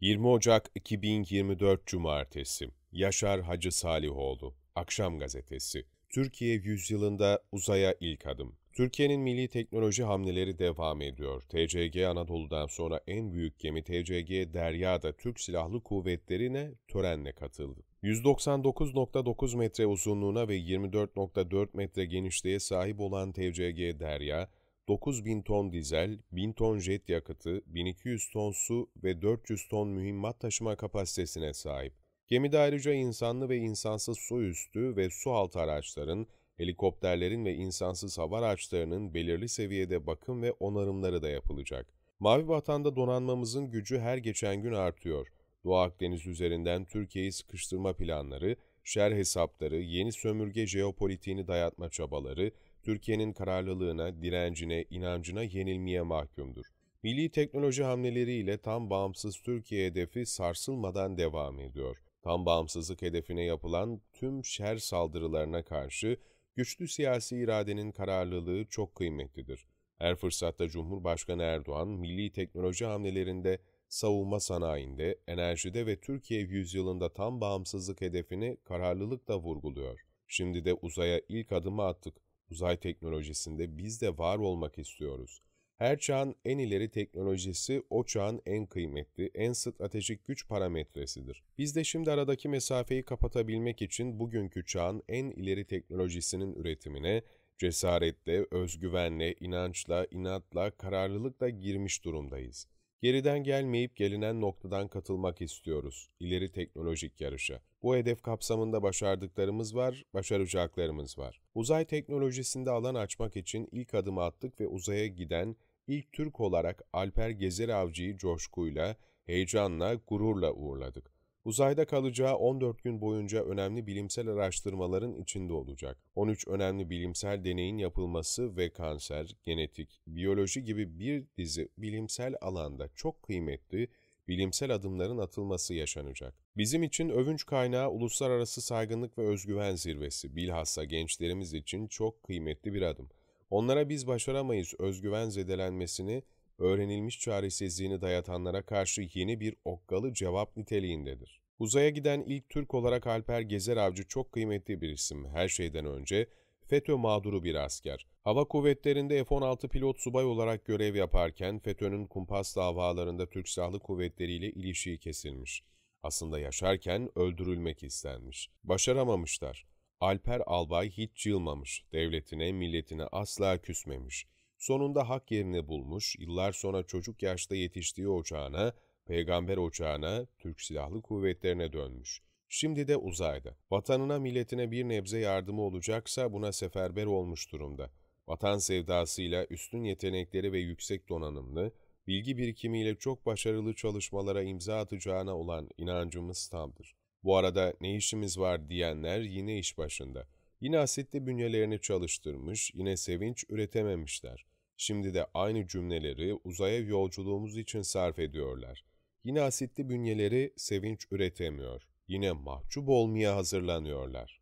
20 Ocak 2024 Cumartesi Yaşar Hacı Salihoğlu Akşam Gazetesi Türkiye Yüzyılında Uzaya ilk Adım Türkiye'nin milli teknoloji hamleleri devam ediyor. TCG Anadolu'dan sonra en büyük gemi TCG Derya'da Türk Silahlı Kuvvetleri'ne törenle katıldı. 199.9 metre uzunluğuna ve 24.4 metre genişliğe sahip olan TCG Derya, 9000 ton dizel, 1000 ton jet yakıtı, 1200 ton su ve 400 ton mühimmat taşıma kapasitesine sahip. Gemide ayrıca insanlı ve insansız su üstü ve su altı araçların, helikopterlerin ve insansız hava araçlarının belirli seviyede bakım ve onarımları da yapılacak. Mavi Vatan'da donanmamızın gücü her geçen gün artıyor. Doğu Akdeniz üzerinden Türkiye'yi sıkıştırma planları, şer hesapları, yeni sömürge jeopolitiğini dayatma çabaları, Türkiye'nin kararlılığına, direncine, inancına yenilmeye mahkumdur. Milli teknoloji hamleleriyle tam bağımsız Türkiye hedefi sarsılmadan devam ediyor. Tam bağımsızlık hedefine yapılan tüm şer saldırılarına karşı güçlü siyasi iradenin kararlılığı çok kıymetlidir. Her fırsatta Cumhurbaşkanı Erdoğan, milli teknoloji hamlelerinde, savunma sanayinde, enerjide ve Türkiye yüzyılında tam bağımsızlık hedefini kararlılıkla vurguluyor. Şimdi de uzaya ilk adımı attık. Uzay teknolojisinde biz de var olmak istiyoruz. Her çağın en ileri teknolojisi o çağın en kıymetli, en stratejik güç parametresidir. Biz de şimdi aradaki mesafeyi kapatabilmek için bugünkü çağın en ileri teknolojisinin üretimine cesaretle, özgüvenle, inançla, inatla, kararlılıkla girmiş durumdayız. Geriden gelmeyip gelinen noktadan katılmak istiyoruz ileri teknolojik yarışa. Bu hedef kapsamında başardıklarımız var, başaracaklarımız var. Uzay teknolojisinde alan açmak için ilk adımı attık ve uzaya giden ilk Türk olarak Alper Gezer Avcı'yı coşkuyla, heyecanla, gururla uğurladık. Uzayda kalacağı 14 gün boyunca önemli bilimsel araştırmaların içinde olacak. 13 önemli bilimsel deneyin yapılması ve kanser, genetik, biyoloji gibi bir dizi bilimsel alanda çok kıymetli bilimsel adımların atılması yaşanacak. Bizim için övünç kaynağı uluslararası saygınlık ve özgüven zirvesi, bilhassa gençlerimiz için çok kıymetli bir adım. Onlara biz başaramayız özgüven zedelenmesini, öğrenilmiş çaresizliğini dayatanlara karşı yeni bir okkalı cevap niteliğindedir. Uzaya giden ilk Türk olarak Alper Gezer Avcı çok kıymetli bir isim. Her şeyden önce FETÖ mağduru bir asker. Hava kuvvetlerinde F-16 pilot subay olarak görev yaparken FETÖ'nün kumpas davalarında Türk Silahlı Kuvvetleri ile ilişiği kesilmiş. Aslında yaşarken öldürülmek istenmiş. Başaramamışlar. Alper Albay hiç yılmamış, devletine, milletine asla küsmemiş. Sonunda hak yerini bulmuş, yıllar sonra çocuk yaşta yetiştiği ocağına, peygamber ocağına, Türk Silahlı Kuvvetlerine dönmüş.'' Şimdi de uzayda. Vatanına milletine bir nebze yardımı olacaksa buna seferber olmuş durumda. Vatan sevdasıyla üstün yetenekleri ve yüksek donanımlı, bilgi birikimiyle çok başarılı çalışmalara imza atacağına olan inancımız tamdır. Bu arada ne işimiz var diyenler yine iş başında. Yine asitli bünyelerini çalıştırmış, yine sevinç üretememişler. Şimdi de aynı cümleleri uzaya yolculuğumuz için sarf ediyorlar. Yine asitli bünyeleri sevinç üretemiyor.'' yine mahcup olmaya hazırlanıyorlar.